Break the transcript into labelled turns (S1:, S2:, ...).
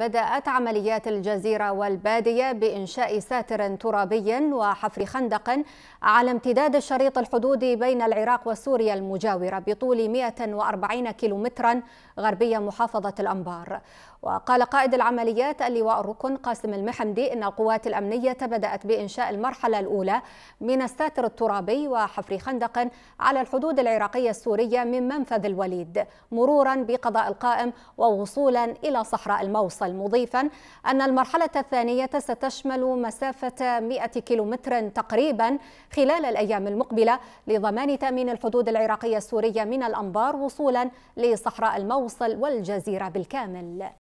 S1: بدأت عمليات الجزيرة والبادية بإنشاء ساتر ترابي وحفر خندق على امتداد الشريط الحدودي بين العراق وسوريا المجاورة بطول 140 كيلومترا غربية محافظة الأنبار وقال قائد العمليات اللواء الركن قاسم المحمدي إن القوات الأمنية بدأت بإنشاء المرحلة الأولى من الساتر الترابي وحفر خندق على الحدود العراقية السورية من منفذ الوليد مرورا بقضاء القائم ووصولا إلى صحراء الموصل الجبل مضيفا أن المرحلة الثانية ستشمل مسافة 100 كيلومتر تقريبا خلال الأيام المقبلة لضمان تأمين الحدود العراقية السورية من الأنبار وصولا لصحراء الموصل والجزيرة بالكامل